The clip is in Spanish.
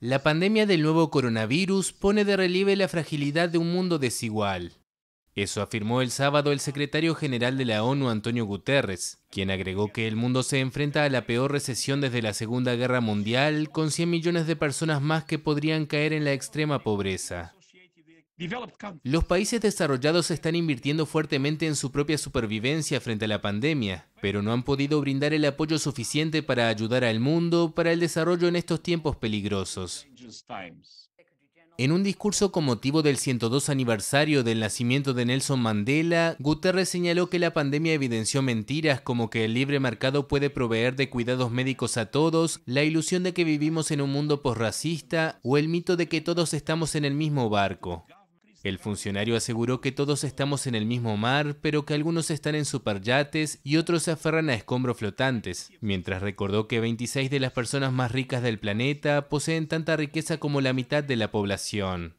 la pandemia del nuevo coronavirus pone de relieve la fragilidad de un mundo desigual. Eso afirmó el sábado el secretario general de la ONU, Antonio Guterres, quien agregó que el mundo se enfrenta a la peor recesión desde la Segunda Guerra Mundial, con 100 millones de personas más que podrían caer en la extrema pobreza. Los países desarrollados están invirtiendo fuertemente en su propia supervivencia frente a la pandemia, pero no han podido brindar el apoyo suficiente para ayudar al mundo para el desarrollo en estos tiempos peligrosos. En un discurso con motivo del 102 aniversario del nacimiento de Nelson Mandela, Guterres señaló que la pandemia evidenció mentiras como que el libre mercado puede proveer de cuidados médicos a todos, la ilusión de que vivimos en un mundo posracista o el mito de que todos estamos en el mismo barco. El funcionario aseguró que todos estamos en el mismo mar, pero que algunos están en superyates y otros se aferran a escombros flotantes, mientras recordó que 26 de las personas más ricas del planeta poseen tanta riqueza como la mitad de la población.